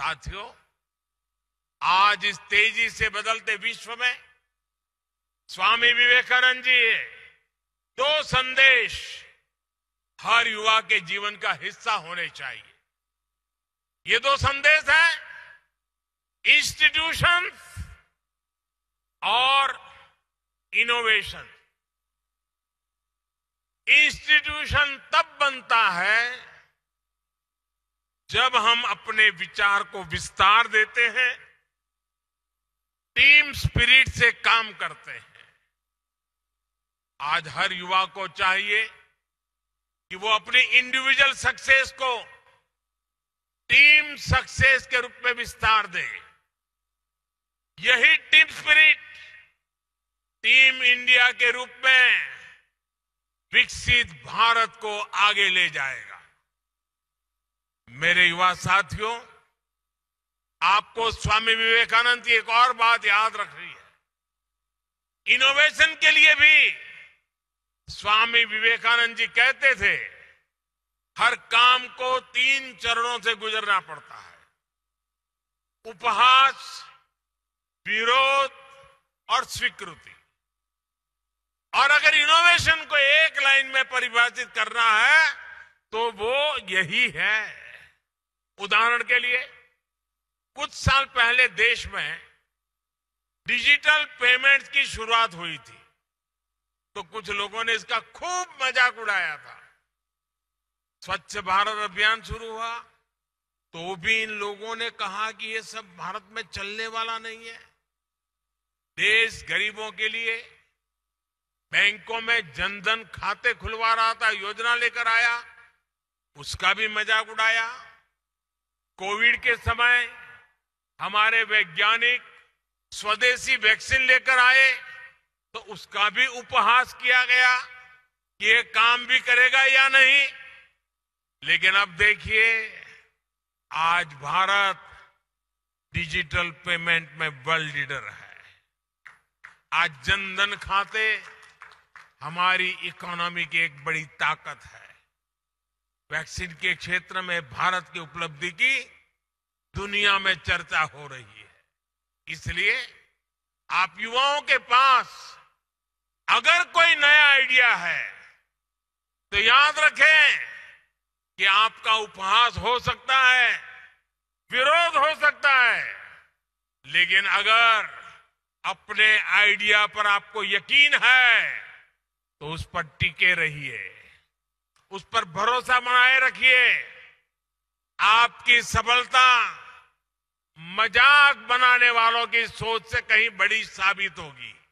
साथियों आज इस तेजी से बदलते विश्व में स्वामी विवेकानंद जी दो संदेश हर युवा के जीवन का हिस्सा होने चाहिए ये दो संदेश है इंस्टीट्यूशन और इनोवेशन इंस्टीट्यूशन तब बनता है जब हम अपने विचार को विस्तार देते हैं टीम स्पिरिट से काम करते हैं आज हर युवा को चाहिए कि वो अपने इंडिविजुअल सक्सेस को टीम सक्सेस के रूप में विस्तार दे यही टीम स्पिरिट टीम इंडिया के रूप में विकसित भारत को आगे ले जाएगा मेरे युवा साथियों आपको स्वामी विवेकानंद की एक और बात याद रखनी है इनोवेशन के लिए भी स्वामी विवेकानंद जी कहते थे हर काम को तीन चरणों से गुजरना पड़ता है उपहास विरोध और स्वीकृति और अगर इनोवेशन को एक लाइन में परिभाषित करना है तो वो यही है उदाहरण के लिए कुछ साल पहले देश में डिजिटल पेमेंट्स की शुरुआत हुई थी तो कुछ लोगों ने इसका खूब मजाक उड़ाया था स्वच्छ भारत अभियान शुरू हुआ तो भी इन लोगों ने कहा कि ये सब भारत में चलने वाला नहीं है देश गरीबों के लिए बैंकों में जनधन खाते खुलवा रहा था योजना लेकर आया उसका भी मजाक उड़ाया कोविड के समय हमारे वैज्ञानिक स्वदेशी वैक्सीन लेकर आए तो उसका भी उपहास किया गया कि ये काम भी करेगा या नहीं लेकिन अब देखिए आज भारत डिजिटल पेमेंट में वर्ल्ड लीडर है आज जनधन खाते हमारी इकोनॉमी की एक बड़ी ताकत है वैक्सीन के क्षेत्र में भारत की उपलब्धि की दुनिया में चर्चा हो रही है इसलिए आप युवाओं के पास अगर कोई नया आइडिया है तो याद रखें कि आपका उपहास हो सकता है विरोध हो सकता है लेकिन अगर अपने आइडिया पर आपको यकीन है तो उस पर टिके रहिए उस पर भरोसा बनाए रखिए आपकी सफलता मजाक बनाने वालों की सोच से कहीं बड़ी साबित होगी